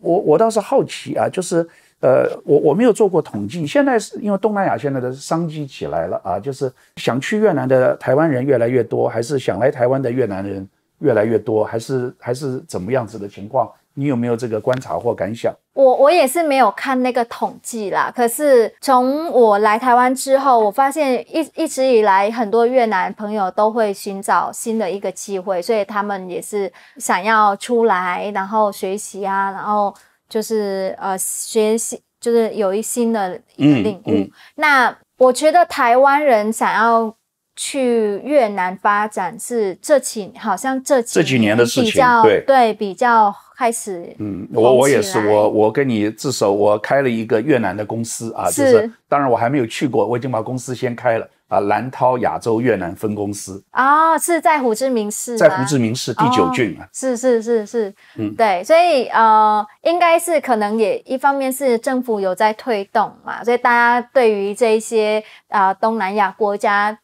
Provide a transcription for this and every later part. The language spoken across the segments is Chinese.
我我倒是好奇啊，就是，呃，我我没有做过统计，现在是因为东南亚现在的商机起来了啊，就是想去越南的台湾人越来越多，还是想来台湾的越南人越来越多，还是还是怎么样子的情况？你有没有这个观察或感想？我我也是没有看那个统计啦，可是从我来台湾之后，我发现一一直以来很多越南朋友都会寻找新的一个机会，所以他们也是想要出来，然后学习啊，然后就是呃学习，就是有一新的一个领悟。那我觉得台湾人想要。去越南发展是这几好像这这几年的事情，对对，比较开始嗯，我我也是，我我跟你至少我开了一个越南的公司啊，是，当然我还没有去过，我已经把公司先开了啊，蓝涛亚洲越南分公司啊，是在胡志明市，在胡志明市第九郡啊，是是是是，嗯，对，所以呃，应该是可能也一方面是政府有在推动嘛，所以大家对于这一些啊东南亚国家。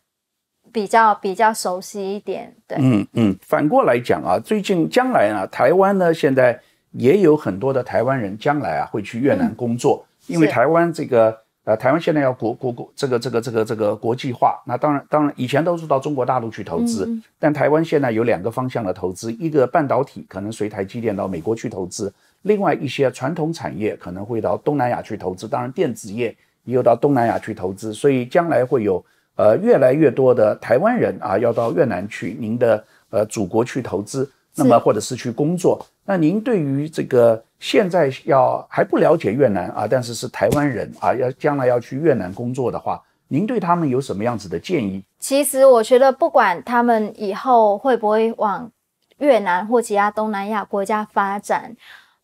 比较比较熟悉一点，对，嗯嗯，反过来讲啊，最近将来啊，台湾呢现在也有很多的台湾人将来啊会去越南工作，因为台湾这个呃台湾现在要国国国这个这个这个这个国际化，那当然当然以前都是到中国大陆去投资，但台湾现在有两个方向的投资，一个半导体可能随台积电到美国去投资，另外一些传统产业可能会到东南亚去投资，当然电子业也有到东南亚去投资，所以将来会有。呃，越来越多的台湾人啊，要到越南去，您的呃祖国去投资，那么或者是去工作。那您对于这个现在要还不了解越南啊，但是是台湾人啊，要将来要去越南工作的话，您对他们有什么样子的建议？其实我觉得，不管他们以后会不会往越南或其他东南亚国家发展，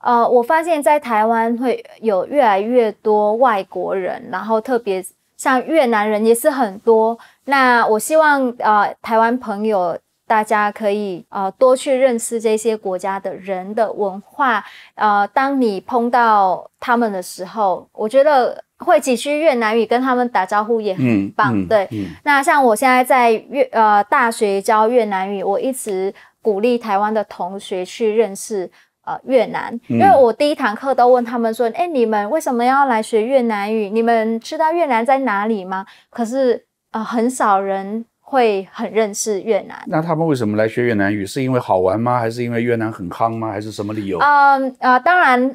呃，我发现在台湾会有越来越多外国人，然后特别。像越南人也是很多，那我希望呃台湾朋友大家可以呃多去认识这些国家的人的文化，呃，当你碰到他们的时候，我觉得会几句越南语跟他们打招呼也很棒。对，那像我现在在越呃大学教越南语，我一直鼓励台湾的同学去认识。呃，越南，因为我第一堂课都问他们说，哎，你们为什么要来学越南语？你们知道越南在哪里吗？可是，呃，很少人会很认识越南。那他们为什么来学越南语？是因为好玩吗？还是因为越南很康吗？还是什么理由？嗯，啊，当然，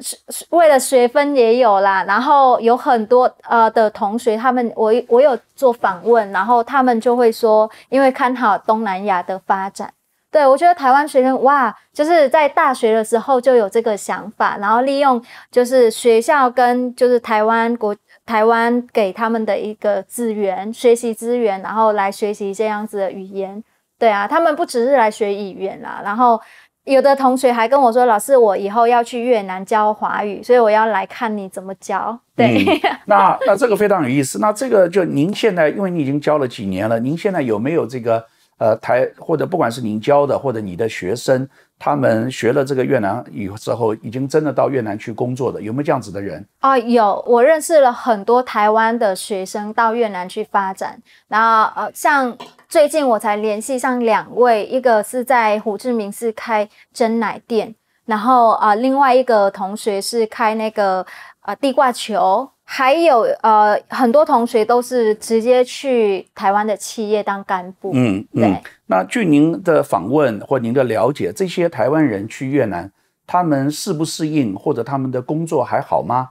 为了学分也有啦。然后有很多呃的同学，他们我我有做访问，然后他们就会说，因为看好东南亚的发展。对，我觉得台湾学生哇，就是在大学的时候就有这个想法，然后利用就是学校跟就是台湾国台湾给他们的一个资源，学习资源，然后来学习这样子的语言。对啊，他们不只是来学语言啦。然后有的同学还跟我说：“老师，我以后要去越南教华语，所以我要来看你怎么教。”对，那那这个非常有意思。那这个就您现在，因为你已经教了几年了，您现在有没有这个？呃，台或者不管是您教的，或者你的学生，他们学了这个越南语之后，已经真的到越南去工作的，有没有这样子的人？哦，有，我认识了很多台湾的学生到越南去发展。然后呃，像最近我才联系上两位，一个是在胡志明市开真奶店，然后啊，另外一个同学是开那个啊地瓜球。还有呃，很多同学都是直接去台湾的企业当干部。嗯嗯。那据您的访问或您的了解，这些台湾人去越南，他们适不适应，或者他们的工作还好吗？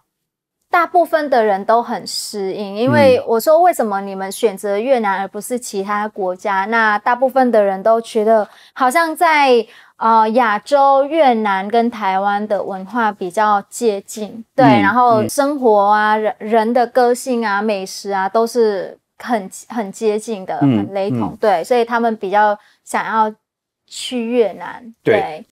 大部分的人都很适应，因为我说为什么你们选择越南而不是其他国家？那大部分的人都觉得好像在呃亚洲，越南跟台湾的文化比较接近，对，然后生活啊、人的个性啊、美食啊都是很很接近的、很雷同，对，所以他们比较想要去越南，对。